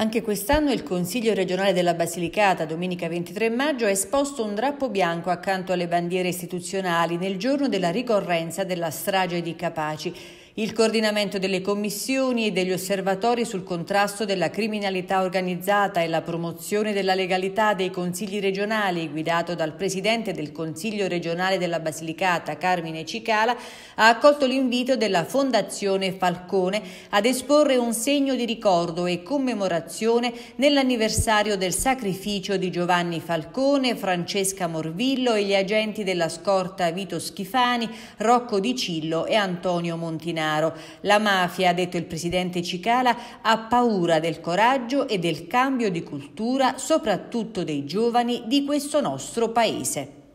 Anche quest'anno il Consiglio regionale della Basilicata, domenica 23 maggio, ha esposto un drappo bianco accanto alle bandiere istituzionali nel giorno della ricorrenza della strage di Capaci il coordinamento delle commissioni e degli osservatori sul contrasto della criminalità organizzata e la promozione della legalità dei consigli regionali, guidato dal presidente del Consiglio regionale della Basilicata, Carmine Cicala, ha accolto l'invito della Fondazione Falcone ad esporre un segno di ricordo e commemorazione nell'anniversario del sacrificio di Giovanni Falcone, Francesca Morvillo e gli agenti della scorta Vito Schifani, Rocco Di Cillo e Antonio Montinari denaro. La mafia, ha detto il presidente Cicala, ha paura del coraggio e del cambio di cultura, soprattutto dei giovani, di questo nostro paese.